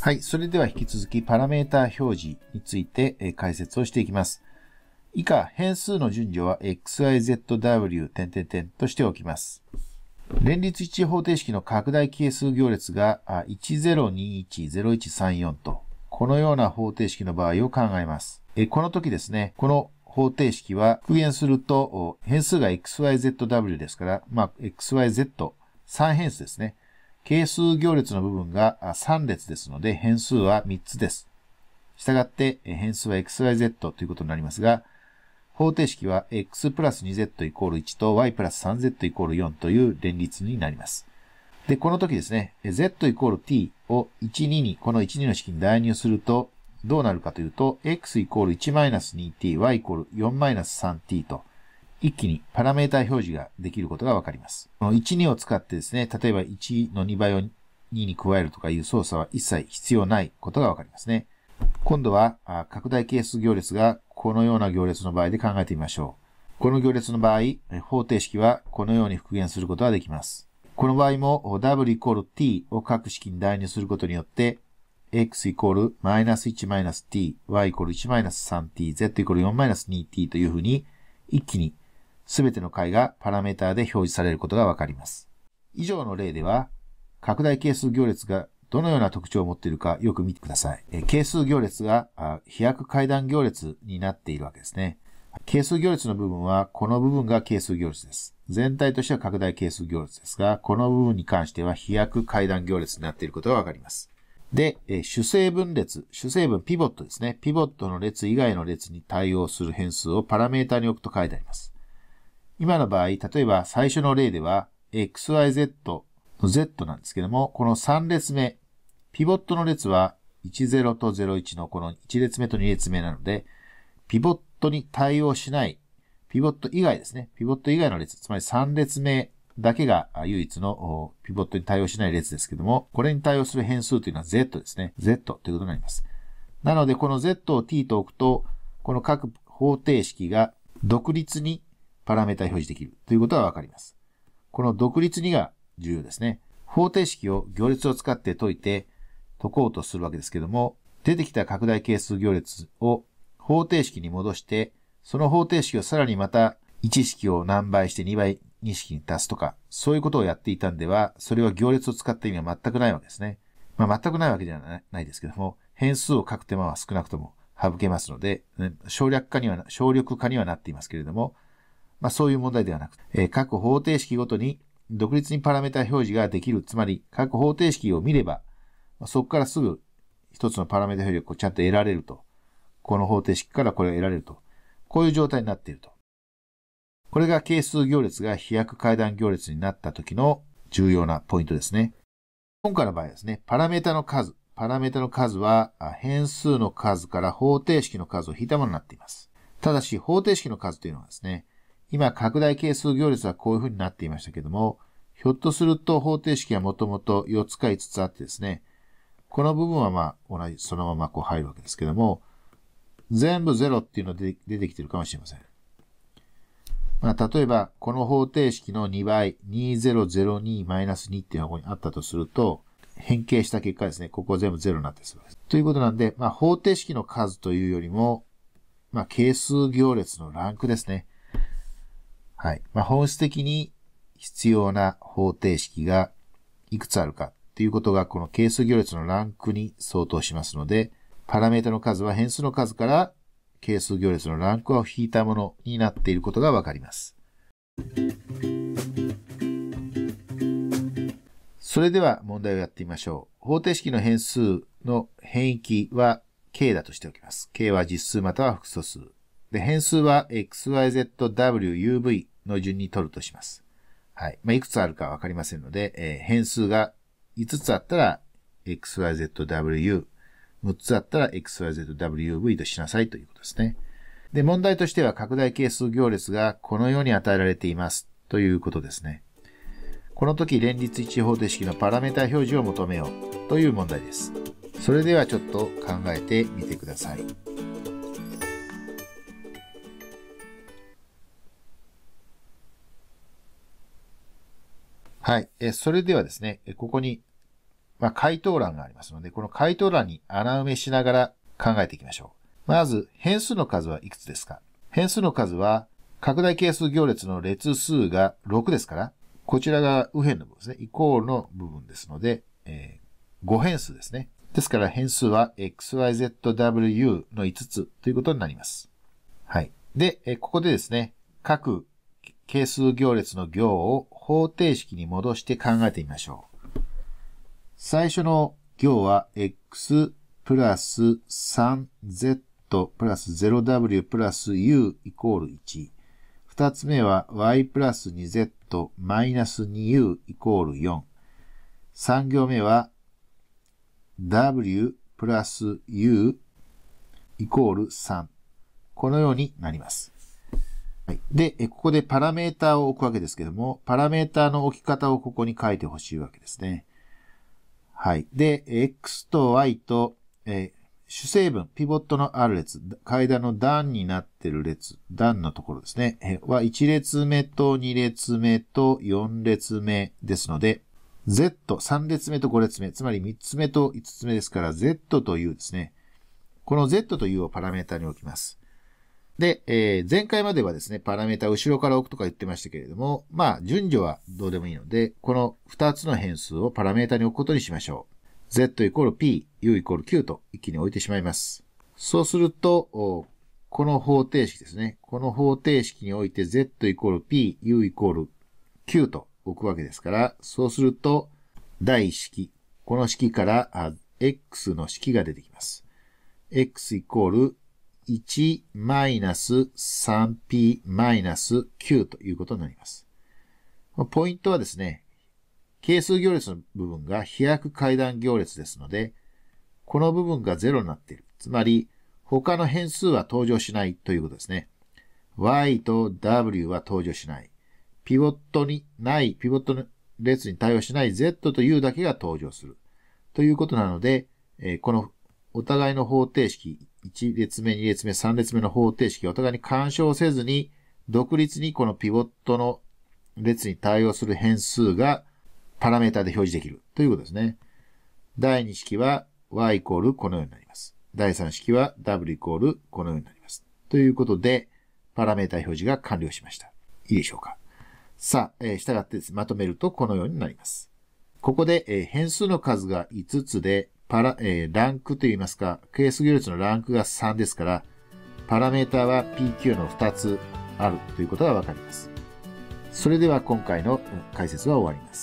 はい。それでは引き続きパラメータ表示について解説をしていきます。以下、変数の順序は xyzw 点点点としておきます。連立一方程式の拡大係数行列が10210134と、このような方程式の場合を考えます。この時ですね、この方程式は復元すると変数が xyzw ですから、まあ、xyz3 変数ですね。係数行列の部分が3列ですので、変数は3つです。したがって、変数は xyz ということになりますが、方程式は x プラス 2z イコール1と y プラス 3z イコール4という連立になります。で、この時ですね、z イコール t を12に、この12の式に代入すると、どうなるかというと、x イコール1マイナス 2t、y イコール4マイナス 3t と、一気にパラメータ表示ができることがわかります。この1、2を使ってですね、例えば1の2倍を2に加えるとかいう操作は一切必要ないことがわかりますね。今度は拡大係数行列がこのような行列の場合で考えてみましょう。この行列の場合、方程式はこのように復元することができます。この場合も w イコール t を各式に代入することによって、x イコールマイナス1マイナス t、y イコール1マイナス 3t、z イコール4マイナス 2t というふうに一気にすべての解がパラメータで表示されることがわかります。以上の例では、拡大係数行列がどのような特徴を持っているかよく見てください。係数行列が飛躍階段行列になっているわけですね。係数行列の部分は、この部分が係数行列です。全体としては拡大係数行列ですが、この部分に関しては飛躍階段行列になっていることがわかります。で、主成分列、主成分ピボットですね。ピボットの列以外の列に対応する変数をパラメータに置くと書いてあります。今の場合、例えば最初の例では、XYZ の Z なんですけども、この3列目、ピボットの列は10と01のこの1列目と2列目なので、ピボットに対応しない、ピボット以外ですね、ピボット以外の列、つまり3列目だけが唯一のピボットに対応しない列ですけども、これに対応する変数というのは Z ですね。Z ということになります。なので、この Z を T と置くと、この各方程式が独立にパラメータ表示できるということはわかります。この独立2が重要ですね。方程式を行列を使って解いて解こうとするわけですけども、出てきた拡大係数行列を方程式に戻して、その方程式をさらにまた1式を何倍して2倍2式に足すとか、そういうことをやっていたんでは、それは行列を使った意味は全くないわけですね。まあ、全くないわけではないですけども、変数を書く手間は少なくとも省けますので、省略化には、省力化にはなっていますけれども、まあ、そういう問題ではなく、えー、各方程式ごとに独立にパラメータ表示ができる。つまり、各方程式を見れば、まあ、そこからすぐ一つのパラメータ表示をちゃんと得られると。この方程式からこれを得られると。こういう状態になっていると。これが係数行列が飛躍階段行列になった時の重要なポイントですね。今回の場合ですね、パラメータの数。パラメータの数は変数の数から方程式の数を引いたものになっています。ただし、方程式の数というのはですね、今、拡大係数行列はこういう風になっていましたけども、ひょっとすると方程式はもともと4つか5つあってですね、この部分はまあ同じ、そのままこう入るわけですけども、全部0っていうので出てきてるかもしれません。まあ、例えば、この方程式の2倍、2002-2っていう方にあったとすると、変形した結果ですね、ここ全部0になってするです。ということなんで、まあ、方程式の数というよりも、まあ、係数行列のランクですね。はい。まあ、本質的に必要な方程式がいくつあるかっていうことが、この係数行列のランクに相当しますので、パラメータの数は変数の数から係数行列のランクを引いたものになっていることがわかります。それでは問題をやってみましょう。方程式の変数の変域は k だとしておきます。k は実数または複素数。で、変数は xyzwuv の順に取るとします。はい。まあ、いくつあるかわかりませんので、えー、変数が5つあったら xyzw、u 6つあったら xyzwv u としなさいということですね。で、問題としては拡大係数行列がこのように与えられていますということですね。この時連立一方程式のパラメータ表示を求めようという問題です。それではちょっと考えてみてください。はい。えそれではですね、ここに、まあ、回答欄がありますので、この回答欄に穴埋めしながら考えていきましょう。まず、変数の数はいくつですか変数の数は、拡大係数行列の列数が6ですから、こちらが右辺の部分ですね。イコールの部分ですので、えー、5変数ですね。ですから変数は xyzw の5つということになります。はい。で、えここでですね、各係数行列の行を方程式に戻して考えてみましょう。最初の行は x プラス 3z プラス 0w プラス u イコール1。二つ目は y プラス 2z マイナス 2u イコール4。三行目は w プラス u イコール3。このようになります。はい。で、ここでパラメータを置くわけですけども、パラメータの置き方をここに書いてほしいわけですね。はい。で、x と y と、えー、主成分、ピボットの R 列、階段の段になってる列、段のところですね、えー、は1列目と2列目と4列目ですので、Z、3列目と5列目、つまり3つ目と5つ目ですから、Z と U ですね。この Z と U をパラメータに置きます。で、えー、前回まではですね、パラメータ後ろから置くとか言ってましたけれども、まあ、順序はどうでもいいので、この2つの変数をパラメータに置くことにしましょう。z イコール p、u イコール q と一気に置いてしまいます。そうすると、この方程式ですね。この方程式において z イコール p、u イコール q と置くわけですから、そうすると、第1式、この式から x の式が出てきます。x イコール1 3 p 9ということになります。ポイントはですね、係数行列の部分が飛躍階段行列ですので、この部分が0になっている。つまり、他の変数は登場しないということですね。y と w は登場しない。ピボットにない、ピボットの列に対応しない z と u だけが登場する。ということなので、えこのお互いの方程式、1列目、2列目、3列目の方程式お互いに干渉せずに、独立にこのピボットの列に対応する変数がパラメータで表示できるということですね。第2式は y イコールこのようになります。第3式は w イコールこのようになります。ということで、パラメータ表示が完了しました。いいでしょうか。さあ、えー、従ってまとめるとこのようになります。ここで、えー、変数の数が5つで、パラ、えー、ランクといいますか、ケース行列のランクが3ですから、パラメータは PQ の2つあるということがわかります。それでは今回の解説は終わります。